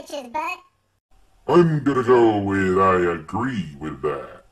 bitch's butt. I'm gonna go with I agree with that.